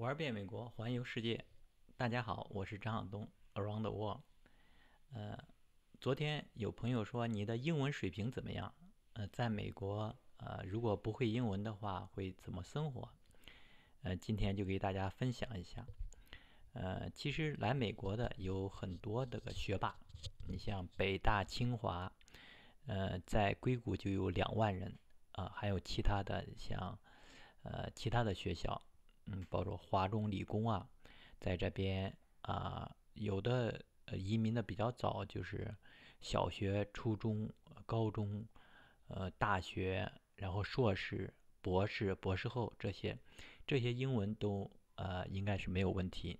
玩遍美国，环游世界。大家好，我是张晓东。Around the world，呃，昨天有朋友说你的英文水平怎么样？呃，在美国，呃，如果不会英文的话，会怎么生活？呃，今天就给大家分享一下。呃，其实来美国的有很多这个学霸，你像北大、清华，呃，在硅谷就有两万人啊，还有其他的像呃其他的学校。嗯，包括华中理工啊，在这边啊，有的移民的比较早，就是小学、初中、高中，呃，大学，然后硕士、博士、博士后这些，这些英文都呃应该是没有问题，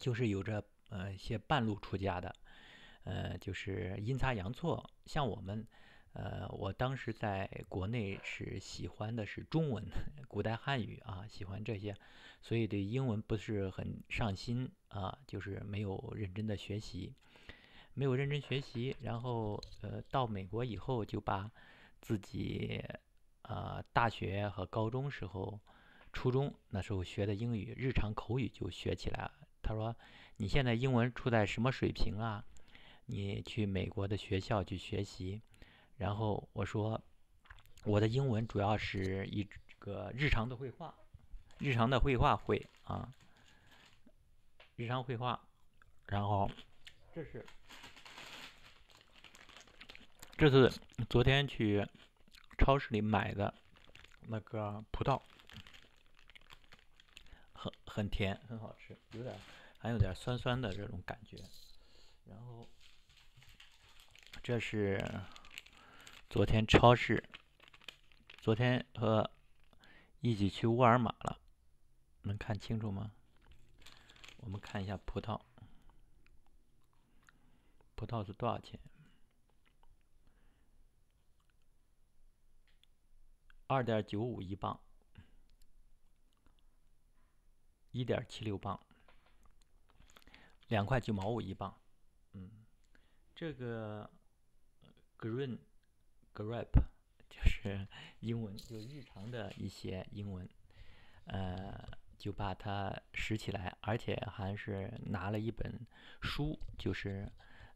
就是有着呃一些半路出家的，呃，就是阴差阳错，像我们。呃，我当时在国内是喜欢的是中文，古代汉语啊，喜欢这些，所以对英文不是很上心啊，就是没有认真的学习，没有认真学习。然后呃，到美国以后，就把自己呃大学和高中时候、初中那时候学的英语日常口语就学起来了。他说：“你现在英文处在什么水平啊？你去美国的学校去学习。”然后我说，我的英文主要是一个日常的绘画，日常的绘画会啊，日常绘画，然后这是这是昨天去超市里买的那个葡萄，很很甜，很好吃，有点还有点酸酸的这种感觉。然后这是。昨天超市，昨天和一起去沃尔玛了，能看清楚吗？我们看一下葡萄，葡萄是多少钱？二点九五一磅，一点七六磅，两块九毛五一磅，嗯，这个 green。Grape 就是英文，就日常的一些英文，呃，就把它拾起来，而且还是拿了一本书，就是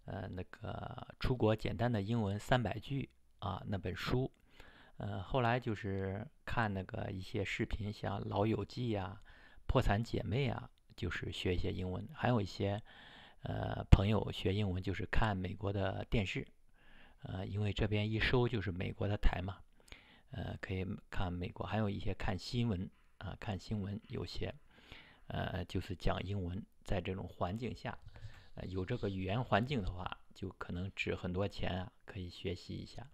呃那个出国简单的英文三百句啊那本书，呃后来就是看那个一些视频，像《老友记》呀、《破产姐妹》啊，就是学一些英文，还有一些呃朋友学英文就是看美国的电视。呃，因为这边一收就是美国的台嘛，呃，可以看美国，还有一些看新闻啊，看新闻有些，呃，就是讲英文，在这种环境下，呃，有这个语言环境的话，就可能值很多钱啊，可以学习一下。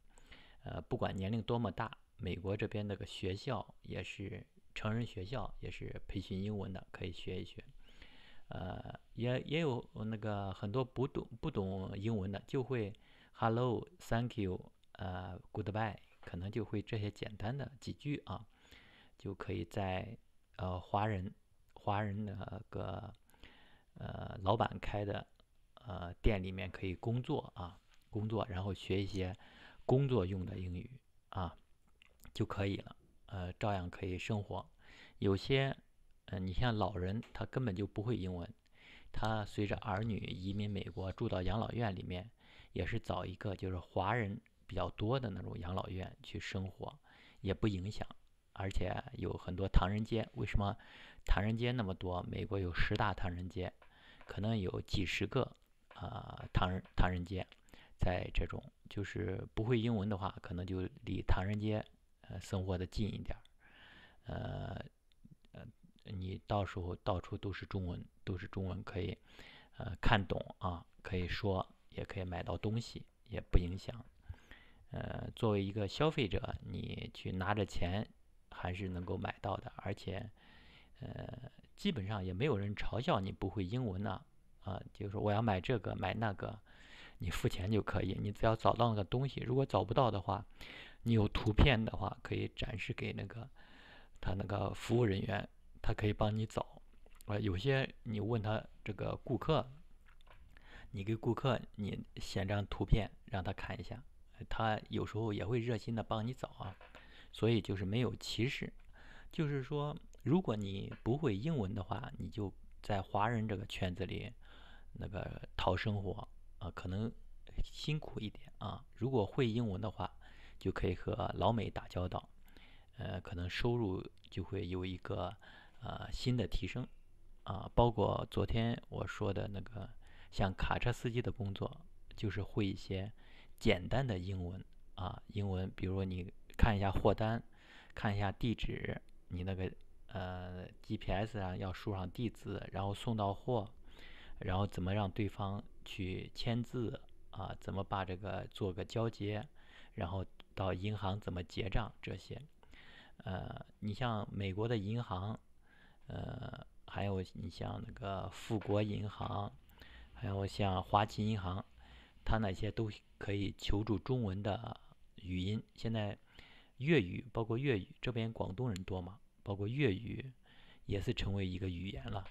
呃，不管年龄多么大，美国这边那个学校也是成人学校，也是培训英文的，可以学一学。呃，也也有那个很多不懂不懂英文的就会。Hello, thank you, 呃 goodbye, 可能就会这些简单的几句啊，就可以在呃华人华人那个呃老板开的呃店里面可以工作啊，工作，然后学一些工作用的英语啊就可以了，呃，照样可以生活。有些呃，你像老人，他根本就不会英文，他随着儿女移民美国，住到养老院里面。也是找一个就是华人比较多的那种养老院去生活，也不影响，而且有很多唐人街。为什么唐人街那么多？美国有十大唐人街，可能有几十个啊唐人唐人街，在这种就是不会英文的话，可能就离唐人街呃生活的近一点，呃呃，你到时候到处都是中文，都是中文可以呃看懂啊，可以说。也可以买到东西，也不影响。呃，作为一个消费者，你去拿着钱还是能够买到的，而且，呃，基本上也没有人嘲笑你不会英文呢、啊，就是我要买这个买那个，你付钱就可以。你只要找到那个东西，如果找不到的话，你有图片的话可以展示给那个他那个服务人员，他可以帮你找。啊，有些你问他这个顾客。你给顾客你选张图片让他看一下，他有时候也会热心的帮你找啊，所以就是没有歧视。就是说，如果你不会英文的话，你就在华人这个圈子里那个讨生活啊，可能辛苦一点啊。如果会英文的话，就可以和老美打交道，呃，可能收入就会有一个呃新的提升啊。包括昨天我说的那个。像卡车司机的工作就是会一些简单的英文啊，英文，比如你看一下货单，看一下地址，你那个呃 GPS 上要输上地址，然后送到货，然后怎么让对方去签字啊，怎么把这个做个交接，然后到银行怎么结账这些，呃，你像美国的银行，呃，还有你像那个富国银行。还有像华旗银行，它那些都可以求助中文的语音。现在粤语包括粤语这边广东人多嘛，包括粤语也是成为一个语言了，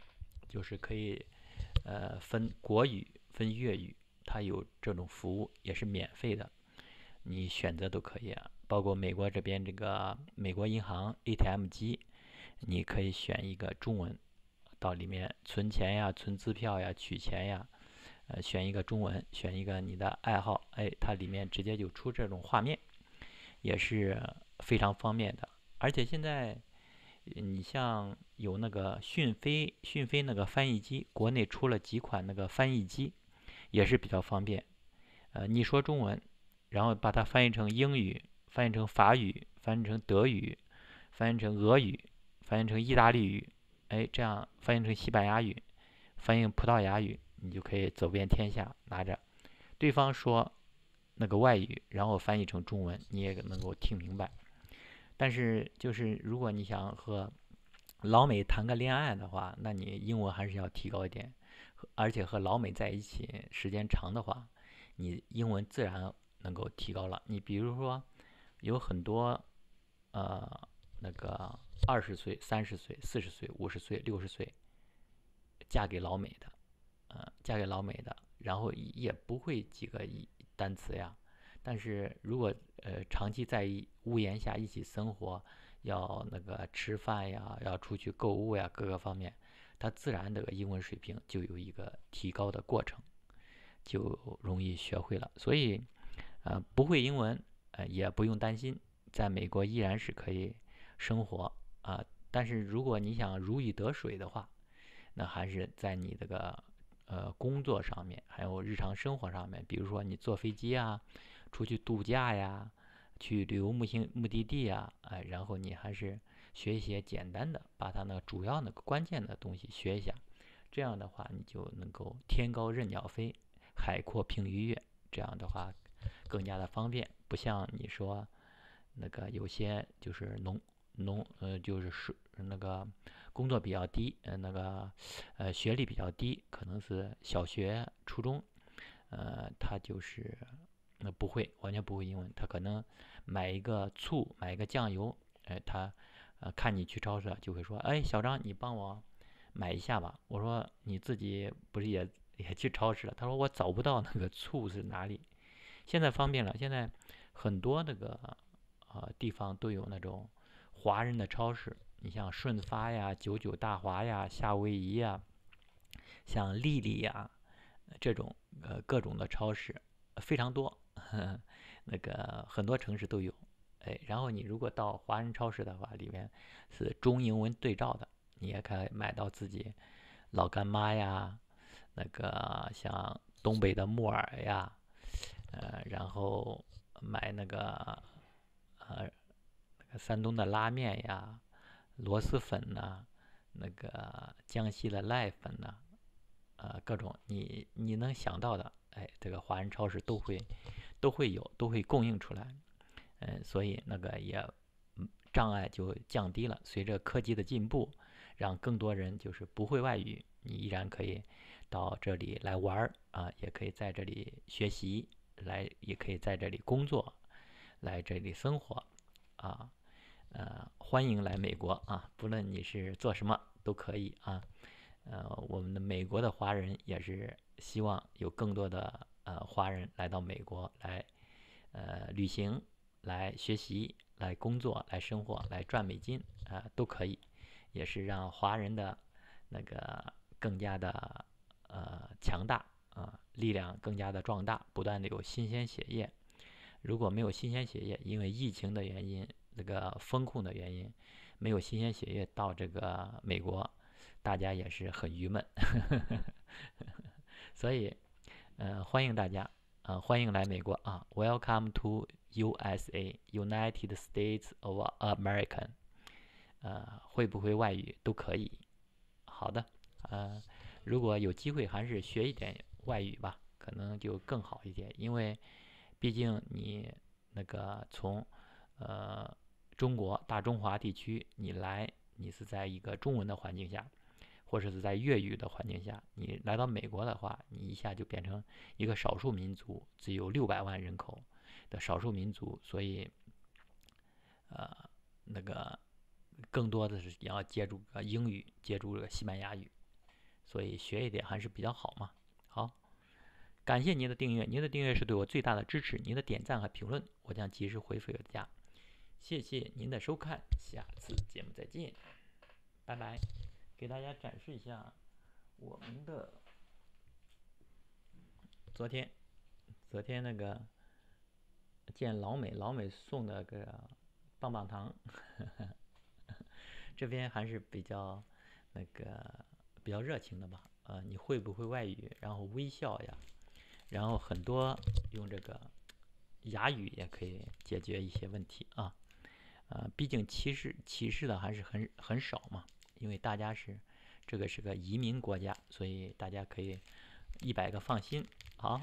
就是可以呃分国语分粤语，它有这种服务也是免费的，你选择都可以。啊。包括美国这边这个美国银行 ATM 机，你可以选一个中文到里面存钱呀、存支票呀、取钱呀。呃，选一个中文，选一个你的爱好，哎，它里面直接就出这种画面，也是非常方便的。而且现在，你像有那个讯飞，讯飞那个翻译机，国内出了几款那个翻译机，也是比较方便。呃，你说中文，然后把它翻译成英语，翻译成法语，翻译成德语，翻译成俄语，翻译成意大利语，哎，这样翻译成西班牙语，翻译葡萄牙语。你就可以走遍天下，拿着对方说那个外语，然后翻译成中文，你也能够听明白。但是，就是如果你想和老美谈个恋爱的话，那你英文还是要提高一点，而且和老美在一起时间长的话，你英文自然能够提高了。你比如说，有很多呃那个二十岁、三十岁、四十岁、五十岁、六十岁嫁给老美的。嫁给老美的，然后也不会几个单词呀。但是如果呃长期在一屋檐下一起生活，要那个吃饭呀，要出去购物呀，各个方面，他自然这个英文水平就有一个提高的过程，就容易学会了。所以，呃，不会英文呃也不用担心，在美国依然是可以生活啊。但是如果你想如鱼得水的话，那还是在你这个。呃，工作上面，还有日常生活上面，比如说你坐飞机啊，出去度假呀，去旅游目星目的地啊，哎，然后你还是学一些简单的，把它那主要那个关键的东西学一下，这样的话你就能够天高任鸟飞，海阔凭鱼跃，这样的话更加的方便，不像你说那个有些就是农农呃就是是那个。工作比较低，呃，那个，呃，学历比较低，可能是小学、初中，呃，他就是，那不会，完全不会英文。他可能买一个醋，买一个酱油，哎，他，呃，看你去超市就会说，哎，小张，你帮我买一下吧。我说你自己不是也也去超市了？他说我找不到那个醋是哪里。现在方便了，现在很多那个呃地方都有那种华人的超市。你像顺发呀、九九大华呀、夏威夷呀，像丽丽呀，这种呃各种的超市非常多，呵 那个很多城市都有。哎，然后你如果到华人超市的话，里面是中英文对照的，你也可以买到自己老干妈呀，那个像东北的木耳呀，呃，然后买那个呃，山东的拉面呀。螺蛳粉呐，那个江西的濑粉呐，啊，各种你你能想到的，哎，这个华人超市都会，都会有，都会供应出来，嗯，所以那个也障碍就降低了。随着科技的进步，让更多人就是不会外语，你依然可以到这里来玩儿啊，也可以在这里学习，来也可以在这里工作，来这里生活，啊。呃，欢迎来美国啊！不论你是做什么，都可以啊。呃，我们的美国的华人也是希望有更多的呃华人来到美国来，呃，旅行、来学习、来工作、来生活、来赚美金啊，都可以。也是让华人的那个更加的呃强大啊，力量更加的壮大，不断的有新鲜血液。如果没有新鲜血液，因为疫情的原因。这个风控的原因，没有新鲜血液到这个美国，大家也是很郁闷。所以，嗯，欢迎大家，啊，欢迎来美国啊，Welcome to USA, United States of America。呃，会不会外语都可以，好的，呃，如果有机会还是学一点外语吧，可能就更好一点，因为，毕竟你那个从，呃。中国大中华地区，你来，你是在一个中文的环境下，或者是在粤语的环境下，你来到美国的话，你一下就变成一个少数民族，只有六百万人口的少数民族，所以，呃，那个更多的是要借助个英语，借助这个西班牙语，所以学一点还是比较好嘛。好，感谢您的订阅，您的订阅是对我最大的支持，您的点赞和评论，我将及时回复给大家。谢谢您的收看，下次节目再见，拜拜。给大家展示一下我们的昨天，昨天那个见老美，老美送的个棒棒糖，这边还是比较那个比较热情的吧？呃，你会不会外语？然后微笑呀，然后很多用这个哑语也可以解决一些问题啊。呃，毕竟歧视歧视的还是很很少嘛，因为大家是这个是个移民国家，所以大家可以一百个放心。好，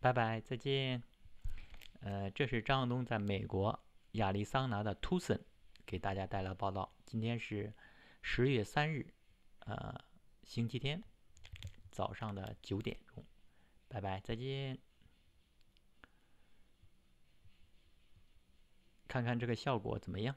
拜拜，再见。呃，这是张东在美国亚利桑那的图森给大家带来报道。今天是十月三日，呃，星期天早上的九点钟。拜拜，再见。看看这个效果怎么样。